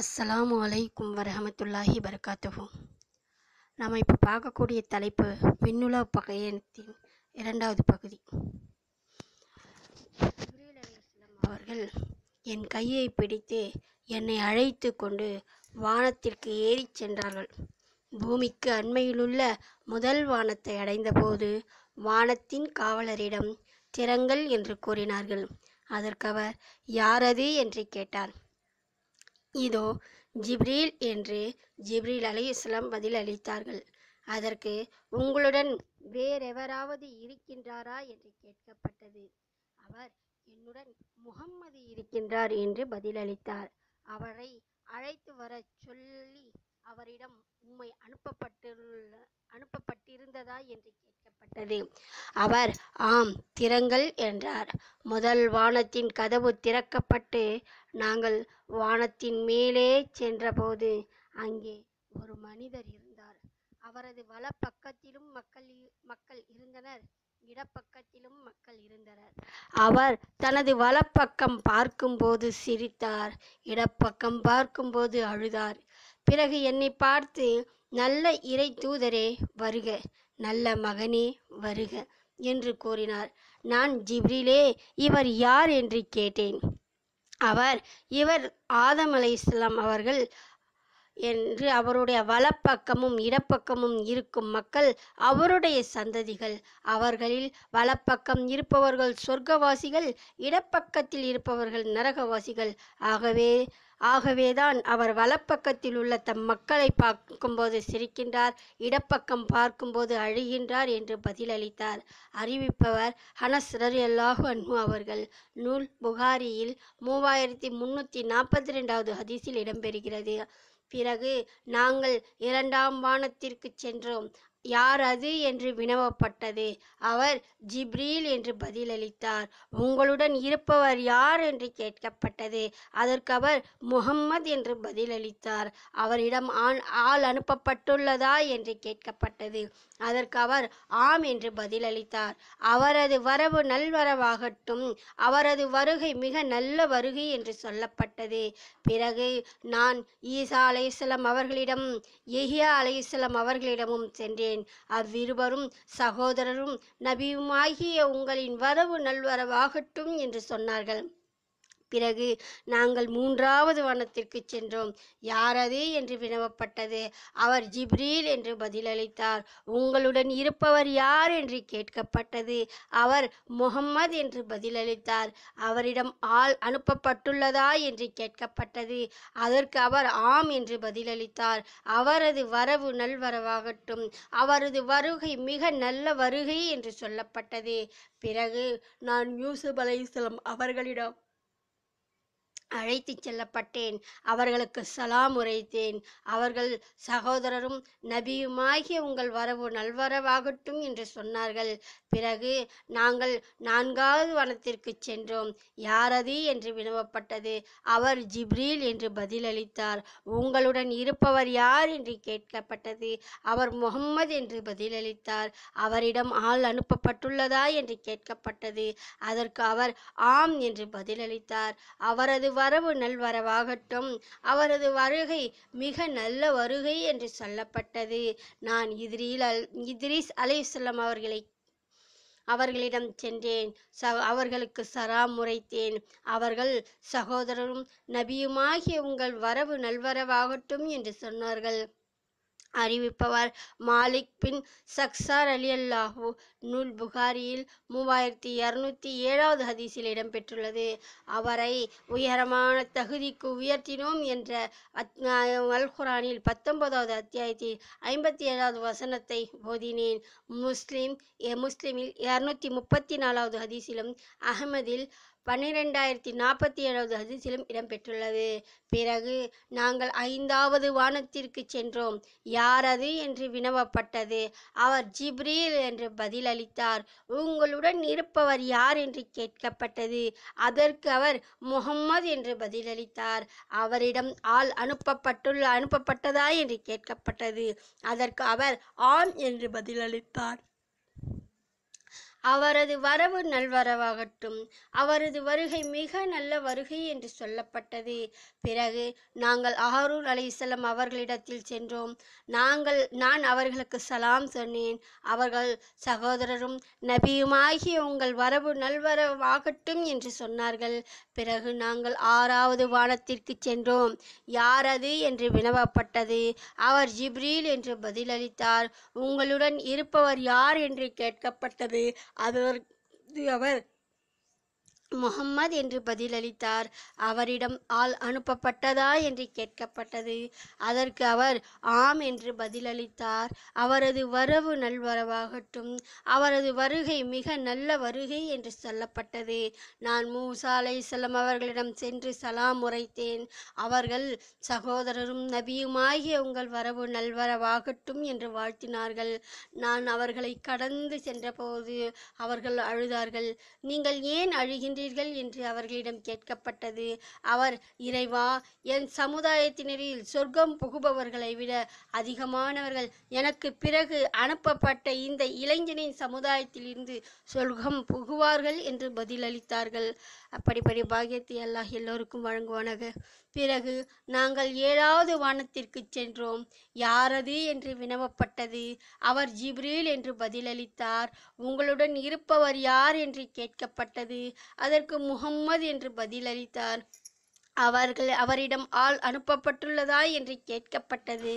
அஸ்ஸலாமு வலைக்கும் வரஹமத்துல்லாஹி வரகாத்துவோம் நாம் இப்போ பார்க்கக்கூடிய தலைப்பு விண்ணுலா பயணத்தின் இரண்டாவது பகுதி அவர்கள் என் கையை பிடித்து என்னை அழைத்து கொண்டு வானத்திற்கு ஏறி சென்றார்கள் பூமிக்கு அண்மையிலுள்ள முதல் வானத்தை அடைந்தபோது வானத்தின் காவலரிடம் திறங்கள் என்று கூறினார்கள் அதற்கவர் யாரது என்று கேட்டார் இதோ ஜிப்ரீல் என்று ஜிப்ரீல் அலி இஸ்லாம் பதில் அளித்தார்கள் அதற்கு உங்களுடன் வேறெவராவது இருக்கின்றாரா என்று கேட்கப்பட்டது அவர் என்னுடன் முகம்மது இருக்கின்றார் என்று பதிலளித்தார் அவரை அழைத்து வர சொல்லி அவரிடம் உம்மை அனுப்பப்பட்டுள்ள அனுப்பப்பட்டிருந்ததா என்று கேட்கப்பட்டது அவர் ஆம் திறங்கள் என்றார் முதல் வானத்தின் கதவு திறக்கப்பட்டு நாங்கள் வானத்தின் மேலே சென்றபோது அங்கே ஒரு மனிதர் இருந்தார் அவரது வலப்பக்கத்திலும் மக்கள் மக்கள் இருந்தனர் இடப்பக்கத்திலும் மக்கள் இருந்தனர் அவர் தனது வலப்பக்கம் பார்க்கும்போது சிரித்தார் இடப்பக்கம் பார்க்கும்போது அழுதார் பிறகு என்னை பார்த்து நல்ல இறை தூதரே வருக நல்ல மகனே வருக என்று கூறினார் நான் ஜிப்ரிலே இவர் யார் என்று கேட்டேன் அவர் இவர் ஆதம் அலை இஸ்லாம் அவர்கள் என்று அவருடைய வலப்பக்கமும் இடப்பக்கமும் இருக்கும் மக்கள் அவருடைய சந்ததிகள் அவர்களில் வலப்பக்கம் இருப்பவர்கள் சொர்க்கவாசிகள் இடப்பக்கத்தில் இருப்பவர்கள் நரகவாசிகள் ஆகவே ஆகவேதான் அவர் வலப்பக்கத்தில் உள்ள தம் மக்களை பார்க்கும்போது சிரிக்கின்றார் இடப்பக்கம் பார்க்கும்போது அழுகின்றார் என்று பதிலளித்தார் அறிவிப்பவர் ஹனஸ் அல்லாஹு அன்ஹு அவர்கள் நூல் புகாரியில் மூவாயிரத்தி முன்னூற்றி நாற்பத்தி ரெண்டாவது ஹதீஸில் இடம்பெறுகிறது பிறகு நாங்கள் இரண்டாம் வானத்திற்கு சென்றோம் யார் அது என்று வினவப்பட்டது அவர் ஜிப்ரீல் என்று பதிலளித்தார் உங்களுடன் இருப்பவர் யார் என்று கேட்கப்பட்டது அதற்கு அவர் முகம்மது என்று பதிலளித்தார் அவரிடம் ஆண் ஆள் அனுப்பப்பட்டுள்ளதா என்று கேட்கப்பட்டது அதற்கு அவர் ஆம் என்று பதிலளித்தார் அவரது வரவு நல்வரவாகட்டும் அவரது வருகை மிக நல்ல வருகை என்று சொல்லப்பட்டது பிறகு நான் ஈசா அலையுசலம் அவர்களிடம் எஹியா அலையுசலம் அவர்களிடமும் சென்றேன் கொள்கிறேன் அவ்விருவரும் சகோதரரும் நபியுமாகிய உங்களின் வரவு நல்வரவாகட்டும் என்று சொன்னார்கள் பிறகு நாங்கள் மூன்றாவது வனத்திற்கு சென்றோம் யார் அது என்று வினவப்பட்டது அவர் ஜிப்ரீல் என்று பதிலளித்தார் உங்களுடன் இருப்பவர் யார் என்று கேட்கப்பட்டது அவர் முகம்மது என்று பதிலளித்தார் அவரிடம் ஆள் அனுப்பப்பட்டுள்ளதா என்று கேட்கப்பட்டது அதற்கு அவர் ஆம் என்று பதிலளித்தார் அவரது வரவு நல்வரவாகட்டும் அவரது வருகை மிக நல்ல வருகை என்று சொல்லப்பட்டது பிறகு நான் யூசுப் அலை அவர்களிடம் அழைத்து செல்லப்பட்டேன் அவர்களுக்கு சலாம் உரைத்தேன் அவர்கள் சகோதரரும் நபியுமாகிய உங்கள் வரவு நல்வரவாகட்டும் என்று சொன்னார்கள் பிறகு நாங்கள் நான்காவது வனத்திற்கு சென்றோம் யாரது என்று வினவப்பட்டது அவர் ஜிப்ரீல் என்று பதிலளித்தார் உங்களுடன் இருப்பவர் யார் என்று கேட்கப்பட்டது அவர் முகம்மது என்று பதிலளித்தார் அவரிடம் ஆள் அனுப்பப்பட்டுள்ளதா என்று கேட்கப்பட்டது அதற்கு அவர் ஆம் என்று பதிலளித்தார் அவரது வரவு நல்வரவாகட்டும் அவரது வருகை மிக நல்ல வருகை என்று சொல்லப்பட்டது நான் இதிரியில் அல் இதிரிஸ் அலையுசல்லம் அவர்களை அவர்களிடம் சென்றேன் ச அவர்களுக்கு சரா முறைத்தேன் அவர்கள் சகோதரரும் நபியுமாகிய உங்கள் வரவு நல்வரவாகட்டும் என்று சொன்னார்கள் அறிவிப்பவர் மாலிக் பின் சக்சார் அலி அல்லாஹு நூல் புகாரியில் மூவாயிரத்தி இரநூத்தி ஏழாவது ஹதீஸில் இடம்பெற்றுள்ளது அவரை உயரமான தகுதிக்கு உயர்த்தினோம் என்ற அல் குரானில் பத்தொன்பதாவது அத்தியாயத்தில் ஐம்பத்தி ஏழாவது வசனத்தை ஓதினேன் முஸ்லிம் முஸ்லிமில் இரநூத்தி முப்பத்தி நாலாவது ஹதீஸிலும் அகமதில் பன்னிரெண்டாயிரத்தி நாற்பத்தி ஏழாவது அதிசயம் இடம்பெற்றுள்ளது பிறகு நாங்கள் ஐந்தாவது வானத்திற்கு சென்றோம் யார் அது என்று வினவப்பட்டது அவர் ஜிப்ரீல் என்று பதிலளித்தார் உங்களுடன் இருப்பவர் யார் என்று கேட்கப்பட்டது அதற்கு அவர் முகம்மது என்று பதிலளித்தார் அவரிடம் ஆள் அனுப்பப்பட்டுள்ள அனுப்பப்பட்டதா என்று கேட்கப்பட்டது அதற்கு அவர் ஆம் என்று பதிலளித்தார் அவரது வரவு நல்வரவாகட்டும் அவரது வருகை மிக நல்ல வருகை என்று சொல்லப்பட்டது பிறகு நாங்கள் ஆரூர் அலைசலம் அவர்களிடத்தில் சென்றோம் நாங்கள் நான் அவர்களுக்கு சலாம் சொன்னேன் அவர்கள் சகோதரரும் நபியுமாகிய உங்கள் வரவு நல்வரவாகட்டும் என்று சொன்னார்கள் பிறகு நாங்கள் ஆறாவது வானத்திற்கு சென்றோம் யார் அது என்று வினவப்பட்டது அவர் ஜிப்ரீல் என்று பதிலளித்தார் உங்களுடன் இருப்பவர் யார் என்று கேட்கப்பட்டது அவர் அவர் முகம்மது என்று பதிலளித்தார் அவரிடம் ஆள் அனுப்பப்பட்டதா என்று கேட்கப்பட்டது அதற்கு அவர் ஆம் என்று பதிலளித்தார் அவரது வரவு நல்வரவாகட்டும் அவரது வருகை மிக நல்ல வருகை என்று சொல்லப்பட்டது நான் மூசா செல்லம் அவர்களிடம் சென்று சலாம் உரைத்தேன் அவர்கள் சகோதரரும் நபியுமாகிய உங்கள் வரவு நல்வரவாகட்டும் என்று வாழ்த்தினார்கள் நான் அவர்களை கடந்து சென்றபோது அவர்கள் அழுதார்கள் நீங்கள் ஏன் அழுகின்ற கொண்டீர்கள் என்று அவர்களிடம் கேட்கப்பட்டது அவர் இறைவா என் சமுதாயத்தினரில் சொர்க்கம் புகுபவர்களை விட அதிகமானவர்கள் எனக்கு பிறகு அனுப்பப்பட்ட இந்த இளைஞனின் சமுதாயத்திலிருந்து சொர்க்கம் புகுவார்கள் என்று பதிலளித்தார்கள் அப்படிப்படி பாகியத்தை அல்லாஹ் எல்லோருக்கும் வழங்குவானாக பிறகு நாங்கள் ஏழாவது வானத்திற்கு சென்றோம் யாரது என்று வினவப்பட்டது அவர் ஜிப்ரீல் என்று பதிலளித்தார் உங்களுடன் இருப்பவர் யார் என்று கேட்கப்பட்டது அதற்கு முகம்மது என்று பதிலளித்தார் அவர்கள் அவரிடம் ஆள் அனுப்பப்பட்டுள்ளதா என்று கேட்கப்பட்டது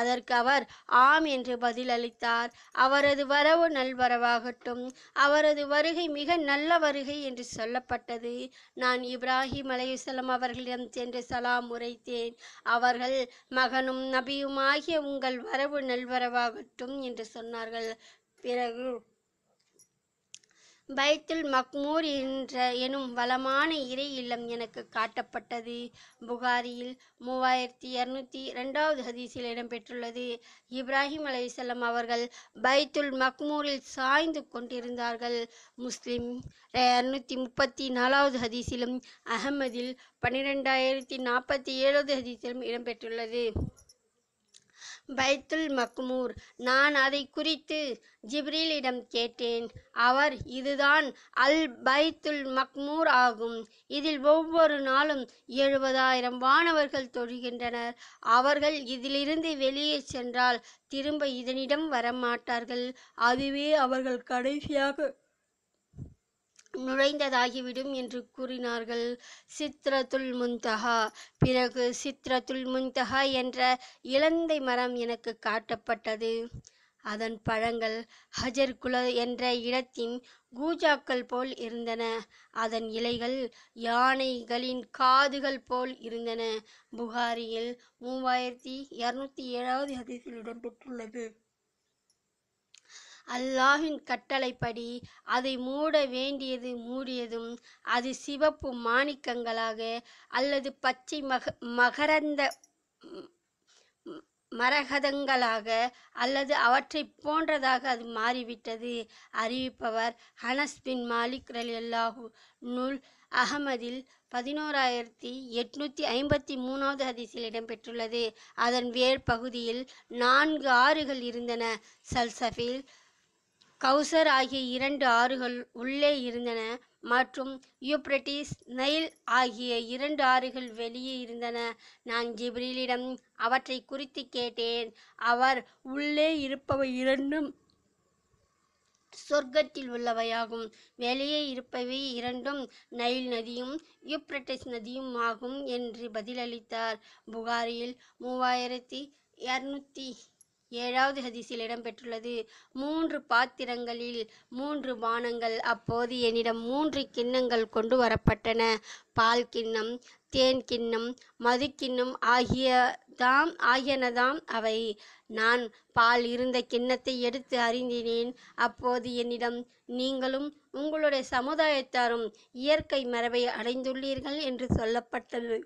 அதற்கு அவர் ஆம் என்று பதிலளித்தார் அவரது வரவு நல்வரவாகட்டும் அவரது வருகை மிக நல்ல வருகை என்று சொல்லப்பட்டது நான் இப்ராஹிம் அலையுசலம் அவர்களிடம் சென்று சலாம் உரைத்தேன் அவர்கள் மகனும் நபியுமாகிய உங்கள் வரவு நல்வரவாகட்டும் என்று சொன்னார்கள் பிறகு பைத்துல் மக்மூர் என்ற எனும் வளமான இறை இல்லம் எனக்கு காட்டப்பட்டது புகாரியில் மூவாயிரத்தி இரநூத்தி இரண்டாவது ஹதீஸில் இடம்பெற்றுள்ளது இப்ராஹிம் அலைசல்லம் அவர்கள் பைத்துல் மக்மூரில் சாய்ந்து கொண்டிருந்தார்கள் முஸ்லிம் இரநூத்தி முப்பத்தி நாலாவது ஹதீஸிலும் அகமதில் பன்னிரெண்டாயிரத்தி நாற்பத்தி ஏழாவது ஹதீஸிலும் இடம்பெற்றுள்ளது பைத்துல் மக்மூர் நான் அதை குறித்து ஜிப்ரீலிடம் கேட்டேன் அவர் இதுதான் அல் பைத்துல் மக்மூர் ஆகும் இதில் ஒவ்வொரு நாளும் எழுபதாயிரம் வானவர்கள் தொழுகின்றனர் அவர்கள் இதிலிருந்து வெளியே சென்றால் திரும்ப இதனிடம் வரமாட்டார்கள் அதுவே அவர்கள் கடைசியாக நுழைந்ததாகிவிடும் என்று கூறினார்கள் சித்ரத்துல் முன்தஹா பிறகு சித்ரத்துல் முன்தஹா என்ற இலந்தை மரம் எனக்கு காட்டப்பட்டது அதன் பழங்கள் ஹஜர் குல என்ற இடத்தின் கூஜாக்கள் போல் இருந்தன அதன் இலைகள் யானைகளின் காதுகள் போல் இருந்தன புகாரியில் மூவாயிரத்தி இரநூத்தி ஏழாவது ஹதீஸில் இடம்பெற்றுள்ளது அல்லாஹின் கட்டளைப்படி அதை மூட வேண்டியது மூடியதும் அது சிவப்பு மாணிக்கங்களாக அல்லது பச்சை மக மகரந்த மரகதங்களாக அல்லது அவற்றை போன்றதாக அது மாறிவிட்டது அறிவிப்பவர் ஹனஸ் பின் மாலிக் ரலி அல்லாஹு நூல் அகமதில் பதினோராயிரத்தி எட்நூத்தி ஐம்பத்தி மூணாவது ஹதீஸில் இடம்பெற்றுள்ளது அதன் வேர் பகுதியில் நான்கு ஆறுகள் இருந்தன சல்சஃபில் கௌசர் ஆகிய இரண்டு ஆறுகள் உள்ளே இருந்தன மற்றும் யூப்ரட்டிஸ் நைல் ஆகிய இரண்டு ஆறுகள் வெளியே இருந்தன நான் ஜிப்ரிலிடம் அவற்றை குறித்து கேட்டேன் அவர் உள்ளே இருப்பவை இரண்டும் சொர்க்கத்தில் உள்ளவையாகும் வெளியே இருப்பவை இரண்டும் நைல் நதியும் யூப்ரட்டிஸ் நதியும் ஆகும் என்று பதிலளித்தார் புகாரியில் மூவாயிரத்தி இரநூத்தி ஏழாவது ஹதீஸில் இடம்பெற்றுள்ளது மூன்று பாத்திரங்களில் மூன்று பானங்கள் அப்போது என்னிடம் மூன்று கிண்ணங்கள் கொண்டு வரப்பட்டன பால் கிண்ணம் தேன் கிண்ணம் மது கிண்ணம் ஆகியதாம் ஆகியனதாம் அவை நான் பால் இருந்த கிண்ணத்தை எடுத்து அறிந்தினேன் அப்போது என்னிடம் நீங்களும் உங்களுடைய சமுதாயத்தாரும் இயற்கை மரபை அடைந்துள்ளீர்கள் என்று சொல்லப்பட்டது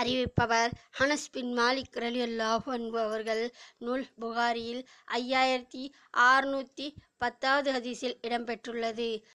அறிவிப்பவர் ஹனஸ் பின் மாலிக் ரலி அல்லாஹு அன்பு அவர்கள் நூல் புகாரியில் ஐயாயிரத்தி அறுநூற்றி பத்தாவது ஹதீஸில் இடம்பெற்றுள்ளது